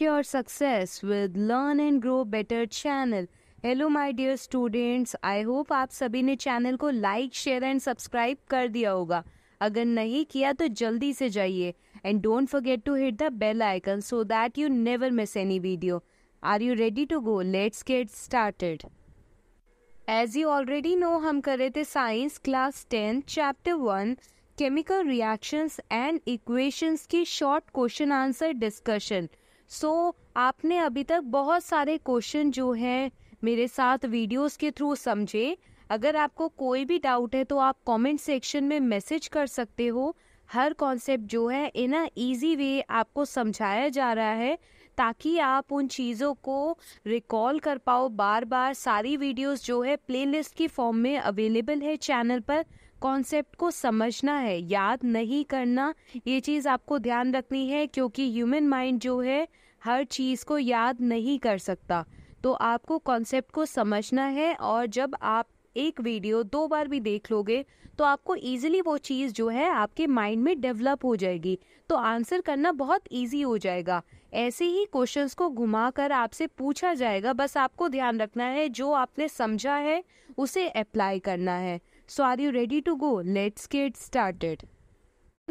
your success with Learn and Grow Better channel. Hello my dear students I hope आप सभी ने channel को like share and subscribe कर दिया होगा अगर नहीं किया तो जल्दी से जाइए and don't forget to hit the bell icon so that you never miss any video are you ready to go let's get started as you already know हम कर रहे थे science class ten chapter one chemical reactions and equations की short question answer discussion so so, आपने अभी तक बहुत सारे क्वेश्चन जो हैं मेरे साथ वीडियोस के थ्रू समझे अगर आपको कोई भी डाउट है तो आप कमेंट सेक्शन में मैसेज कर सकते हो हर कॉन्सेप्ट जो है इन अ ईजी वे आपको समझाया जा रहा है ताकि आप उन चीज़ों को रिकॉल कर पाओ बार बार सारी वीडियोस जो है प्लेलिस्ट की फॉर्म में अवेलेबल है चैनल पर कॉन्सेप्ट को समझना है याद नहीं करना ये चीज़ आपको ध्यान रखनी है क्योंकि ह्यूमन माइंड जो है हर चीज़ को याद नहीं कर सकता तो आपको कॉन्सेप्ट को समझना है और जब आप एक वीडियो दो बार भी देख लोगे तो आपको इजीली वो चीज़ जो है आपके माइंड में डेवलप हो जाएगी तो आंसर करना बहुत इजी हो जाएगा ऐसे ही क्वेश्चंस को घुमाकर आपसे पूछा जाएगा बस आपको ध्यान रखना है जो आपने समझा है उसे अप्लाई करना है so are you ready to go let's get started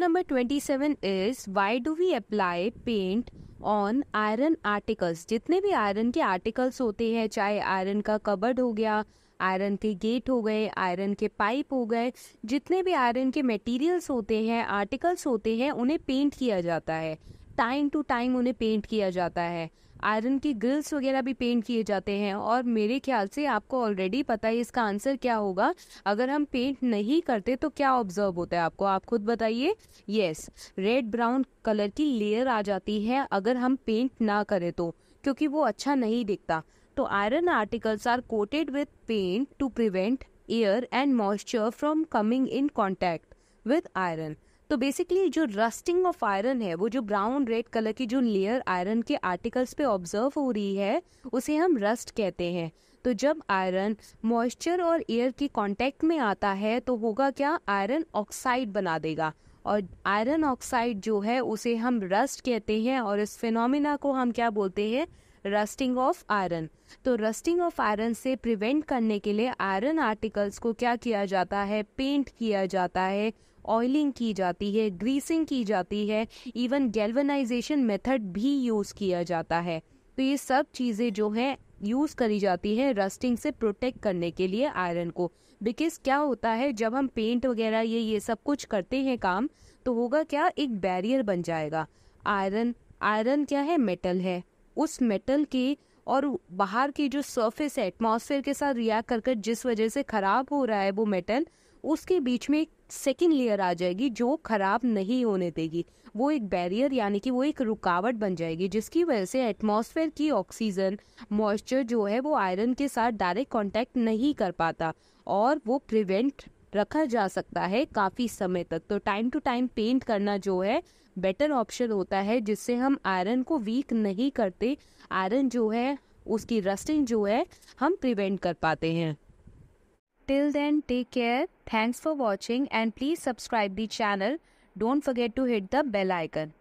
number twenty seven is why do we apply paint on iron articles जितने भी आयरन के आर्टिकल्स होते हैं चाहे आयरन का कबर्ड हो गया आयरन के गेट हो गए आयरन के पाइप हो गए जितने भी आयरन के मटेरियल्स होते हैं आर्टिकल्स होते हैं उन्हें पेंट किया जाता है टाइम टू टाइम उन्हें पेंट किया जाता है आयरन की ग्रिल्स वगैरह भी पेंट किए जाते हैं और मेरे ख्याल से आपको ऑलरेडी पता है इसका आंसर क्या होगा अगर हम पेंट नहीं करते तो क्या ऑब्जर्व होता है आपको आप खुद बताइए यस रेड ब्राउन कलर की लेयर आ जाती है अगर हम पेंट ना करें तो क्योंकि वो अच्छा नहीं दिखता तो iron articles are coated with paint to prevent air and moisture from coming in contact with iron तो बेसिकली जो रस्टिंग ऑफ आयरन है वो जो ब्राउन रेड कलर की जो लेयर आयरन के आर्टिकल्स पे ऑब्जर्व हो रही है उसे हम रस्ट कहते हैं तो जब आयरन मॉइस्चर और एयर के कांटेक्ट में आता है तो होगा क्या आयरन ऑक्साइड बना देगा और आयरन ऑक्साइड जो है उसे हम रस्ट कहते हैं और इस फिनोमिना को हम क्या बोलते हैं रस्टिंग ऑफ आयरन तो रस्टिंग ऑफ आयरन से प्रिवेंट करने के लिए आयरन आर्टिकल्स को क्या किया जाता है पेंट किया जाता है ऑयलिंग की जाती है ग्रीसिंग की जाती है इवन गैल्वनाइजेशन मेथड भी यूज़ किया जाता है तो ये सब चीज़ें जो है यूज़ करी जाती है रस्टिंग से प्रोटेक्ट करने के लिए आयरन को बिकॉज क्या होता है जब हम पेंट वगैरह ये ये सब कुछ करते हैं काम तो होगा क्या एक बैरियर बन जाएगा आयरन आयरन क्या है मेटल है उस मेटल के और बाहर की जो सरफेस है एटमोसफेयर के साथ रिएक्ट कर जिस वजह से ख़राब हो रहा है वो मेटल उसके बीच में एक सेकेंड लेयर आ जाएगी जो खराब नहीं होने देगी वो एक बैरियर यानी कि वो एक रुकावट बन जाएगी जिसकी वजह से एटमॉस्फेयर की ऑक्सीजन मॉइस्चर जो है वो आयरन के साथ डायरेक्ट कांटेक्ट नहीं कर पाता और वो प्रिवेंट रखा जा सकता है काफ़ी समय तक तो टाइम टू टाइम पेंट करना जो है बेटर ऑप्शन होता है जिससे हम आयरन को वीक नहीं करते आयरन जो है उसकी रस्टिंग जो है हम प्रिवेंट कर पाते हैं till then take care Thanks for watching and please subscribe the channel. Don't forget to hit the bell icon.